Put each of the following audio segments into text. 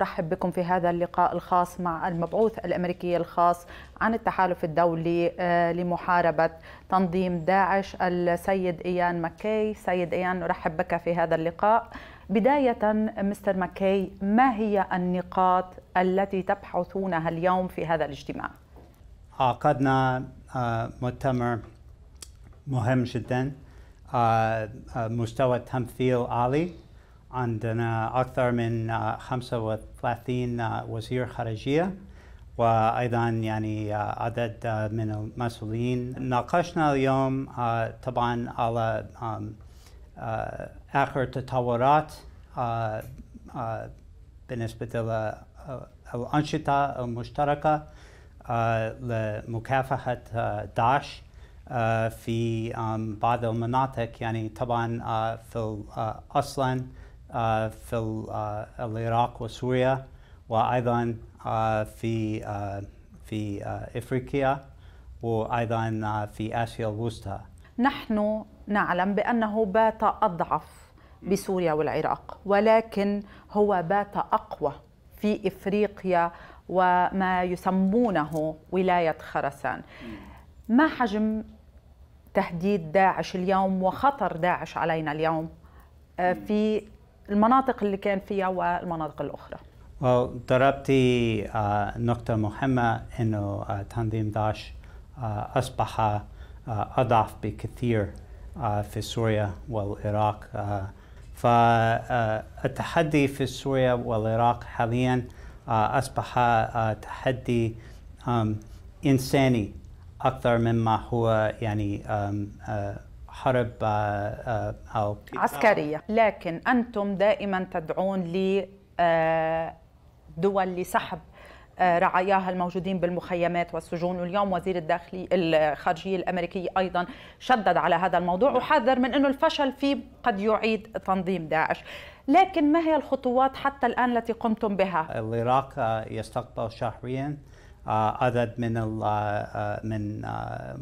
رحب بكم في هذا اللقاء الخاص مع المبعوث الامريكي الخاص عن التحالف الدولي آه، لمحاربه تنظيم داعش السيد ايان مكي، سيد ايان نرحب بك في هذا اللقاء. بدايه مستر مكي ما هي النقاط التي تبحثونها اليوم في هذا الاجتماع؟ عقدنا آه، مؤتمر مهم جدا آه، مستوى تمثيل عالي عندنا أكثر من 35 آه، آه، وزير خارجية وأيضا يعني آه، عدد من المسؤولين ناقشنا اليوم طبعا على آخر تطورات بالنسبة للأنشطة المشتركة لمكافحة داعش في بعض المناطق يعني طبعا في أصلا آه، في آه، العراق وسوريا وايضا آه، في في افريقيا وايضا في اسيا الوسطى نحن نعلم بانه بات اضعف بسوريا والعراق ولكن هو بات اقوى في افريقيا وما يسمونه ولايه خرسان ما حجم تهديد داعش اليوم وخطر داعش علينا اليوم في المناطق اللي كان فيها والمناطق الأخرى ضربتي آه، نقطة مهمة أنه آه، تنظيم داعش آه، أصبح أضعف بكثير في سوريا والعراق فالتحدي في سوريا والعراق حاليا أصبح تحدي إنساني أكثر مما هو يعني حرب آه، آه، أو عسكرية لكن أنتم دائما تدعون لدول آه، لسحب رعاياها الموجودين بالمخيمات والسجون واليوم وزير الداخلي الخارجية الأمريكي أيضا شدد على هذا الموضوع وحذر من أنه الفشل فيه قد يعيد تنظيم داعش لكن ما هي الخطوات حتى الآن التي قمتم بها؟ العراق يستقبل شهريا عدد من من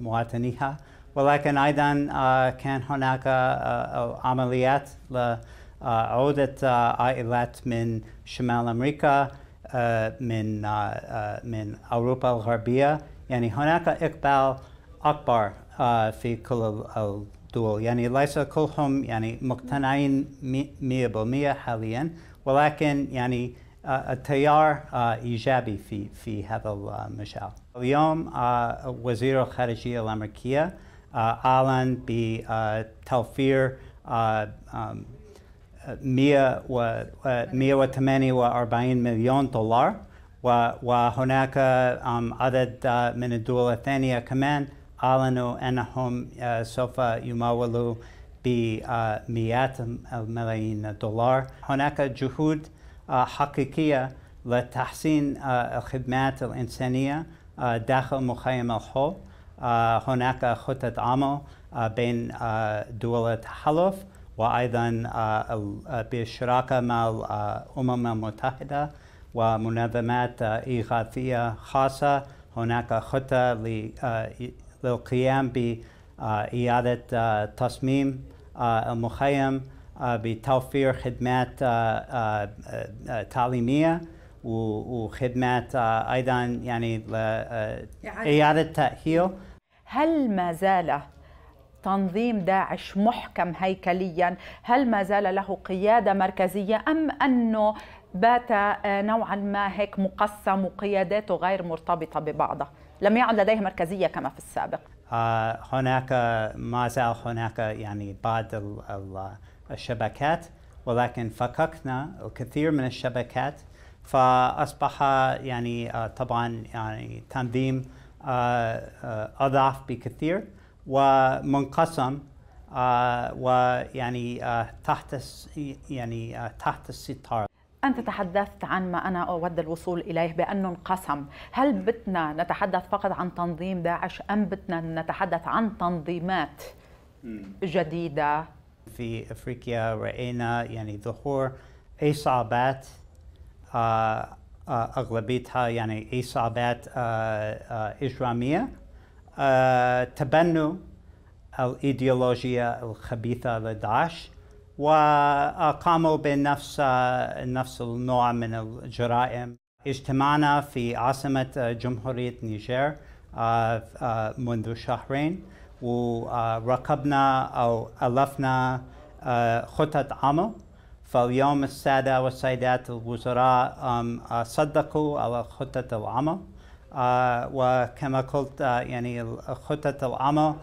مواطنيها ولكن أيضا كان هناك عمليات لعودة عائلات من شمال أمريكا من من أوروبا الغربية يعني هناك إقبال أكبر في كل الدول يعني ليس كلهم يعني مقتنعين 100% حاليا ولكن يعني التيار إيجابي في في هذا المجال اليوم وزير الخارجية الأمريكية أعلن بتوفير مية و 148 مليون دولار وهناك عدد من الدول الثانية كمان أعلنوا أنهم سوف يمولوا بمئات الملايين الدولار هناك جهود حقيقية لتحسين الخدمات الإنسانية داخل مخيم الحوض آه، هناك خطة عامة بين آه، دولة حلف وأيضا آه، بالشراكة مع الأمم المتحدة ومنظمات إغاثية خاصة هناك خطة للقيام بإعادة تصميم المخيم بتوفير خدمات تعليمية وخدمات ايضا يعني اعاده تاهيل هل ما زال تنظيم داعش محكم هيكليا هل ما زال له قياده مركزيه ام انه بات نوعا ما هيك مقسم وقياداته غير مرتبطه ببعضها لم يعد لديه مركزيه كما في السابق هناك ما زال هناك يعني بعض الشبكات ولكن فككنا الكثير من الشبكات فاصبح يعني آه، طبعا يعني تنظيم آه، آه، اضعف بكثير ومنقسم ويعني تحت يعني تحت الستار أنت تحدثت عن ما أنا أود الوصول إليه بأنه انقسم هل بتنا نتحدث فقط عن تنظيم داعش أم بتنا نتحدث عن تنظيمات جديدة في أفريقيا رأينا يعني ظهور عصابات آه، آه، أغلبيتها يعني إصابات آه، إجرامية تبنوا الإيديولوجيا الخبيثة لداعش وقاموا بنفس نفس النوع من الجرائم اجتمعنا في عاصمة جمهورية نيجير منذ شهرين وركبنا أو ألفنا خطط عمل فاليوم السادة والسيدات الوزراء آه، صدقوا على خطة العمل آه، وكما قلت آه، يعني خطة العمل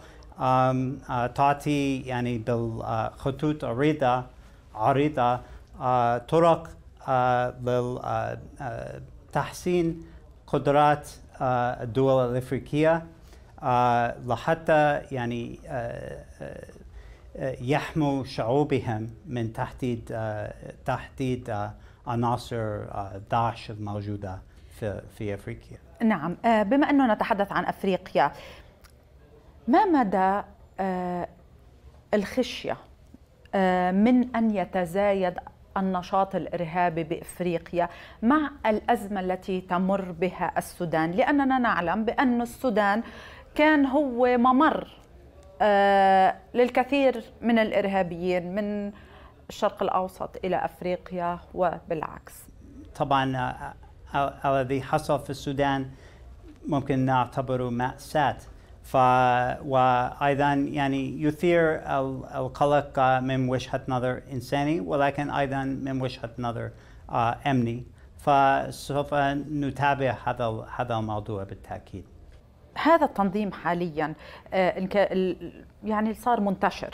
تعطي يعني بالخطوط عريضة عريضة طرق لتحسين قدرات الدول الأفريقية لحتى يعني يحموا شعوبهم من تحديد تحديد آه، عناصر آه، داعش الموجوده في في افريقيا. نعم، آه، بما انه نتحدث عن افريقيا ما مدى الخشيه من ان يتزايد النشاط الارهابي بافريقيا مع الازمه التي تمر بها السودان، لاننا نعلم بان السودان كان هو ممر آه، للكثير من الارهابيين من الشرق الاوسط الى افريقيا وبالعكس. طبعا آه، آه، الذي حصل في السودان ممكن نعتبره مأساة ف وايضا يعني يثير القلق من وجهه نظر انساني ولكن ايضا من وجهه نظر امني فسوف نتابع هذا هذا الموضوع بالتاكيد هذا التنظيم حاليا آه، يعني صار منتشر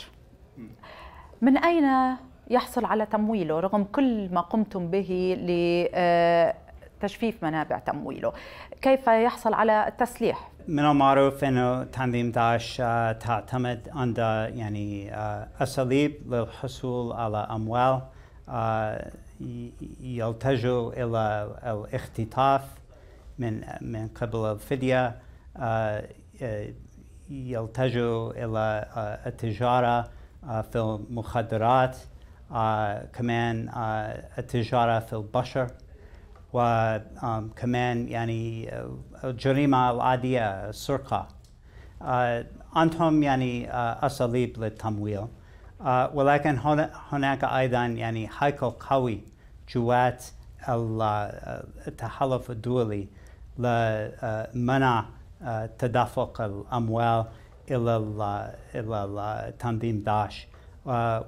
من أين يحصل على تمويله رغم كل ما قمتم به لتجفيف آه، منابع تمويله كيف يحصل على التسليح من المعروف أنه تنظيم داعش آه، تعتمد عند يعني أساليب للحصول على أموال يلتجوا إلى الاختطاف من من قبل الفدية آه، آه، يلتجوا إلى آه، التجارة في المخدرات كمان التجارة في البشر وكمان يعني الجريمة العادية السرقة أنتم يعني أساليب للتمويل ولكن هناك أيضا يعني حيكل قوي جوات التحالف الدولي لمنع تدفق الأموال إلى إلى تنظيم داعش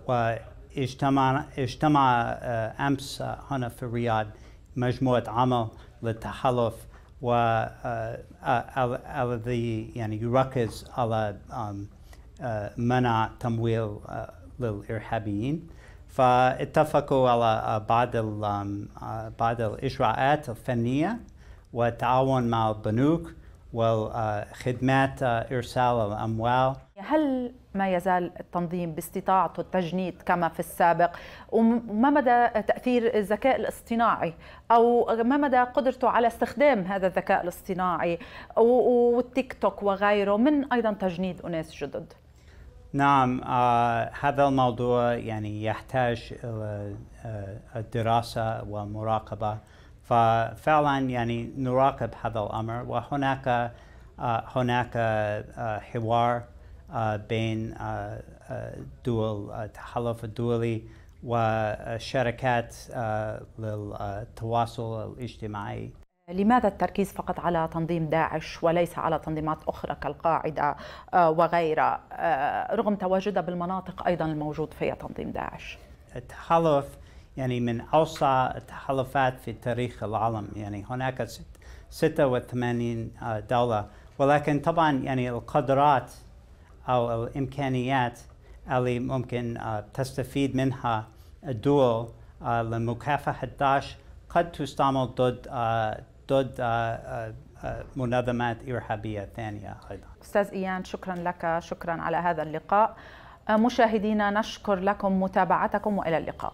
واجتمع اجتمع آه، أمس هنا في الرياض مجموعة عمل للتحالف آه، آه، الذي يعني يركز على منع تمويل للإرهابيين فاتفقوا على بعض بعض الإجراءات الفنية والتعاون مع البنوك وخدمات uh, uh, إرسال الأموال هل ما يزال التنظيم باستطاعته التجنيد كما في السابق وما مدى تأثير الذكاء الاصطناعي أو ما مدى قدرته على استخدام هذا الذكاء الاصطناعي والتيك توك وغيره من أيضا تجنيد أناس جدد نعم آه هذا الموضوع يعني يحتاج آه، الدراسة والمراقبة ففعلا يعني نراقب هذا الامر وهناك آه، هناك آه، حوار آه، بين دول التحالف الدولي وشركات للتواصل الاجتماعي لماذا التركيز فقط على تنظيم داعش وليس على تنظيمات أخرى كالقاعدة وغيرها رغم تواجدها بالمناطق أيضا الموجود فيها تنظيم داعش التحالف يعني من أوسع التحالفات في تاريخ العالم يعني هناك 86 آه، دولة ولكن طبعا يعني القدرات أو الإمكانيات اللي ممكن آه، تستفيد منها الدول آه، لمكافحة داعش قد تستعمل ضد ضد منظمات إرهابية ثانية أيضا أستاذ إيان شكرا لك شكرا على هذا اللقاء مشاهدينا نشكر لكم متابعتكم وإلى اللقاء